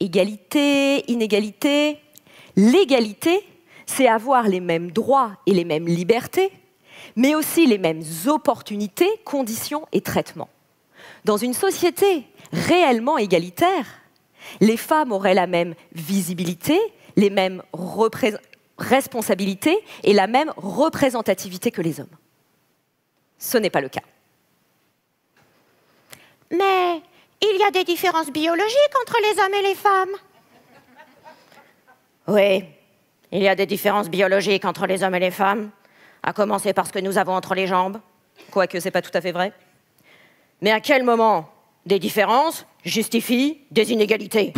égalité, inégalité. L'égalité, c'est avoir les mêmes droits et les mêmes libertés, mais aussi les mêmes opportunités, conditions et traitements. Dans une société réellement égalitaire, les femmes auraient la même visibilité, les mêmes responsabilités et la même représentativité que les hommes. Ce n'est pas le cas. a des différences biologiques entre les hommes et les femmes. Oui, il y a des différences biologiques entre les hommes et les femmes, à commencer par ce que nous avons entre les jambes, quoique ce c'est pas tout à fait vrai. Mais à quel moment des différences justifient des inégalités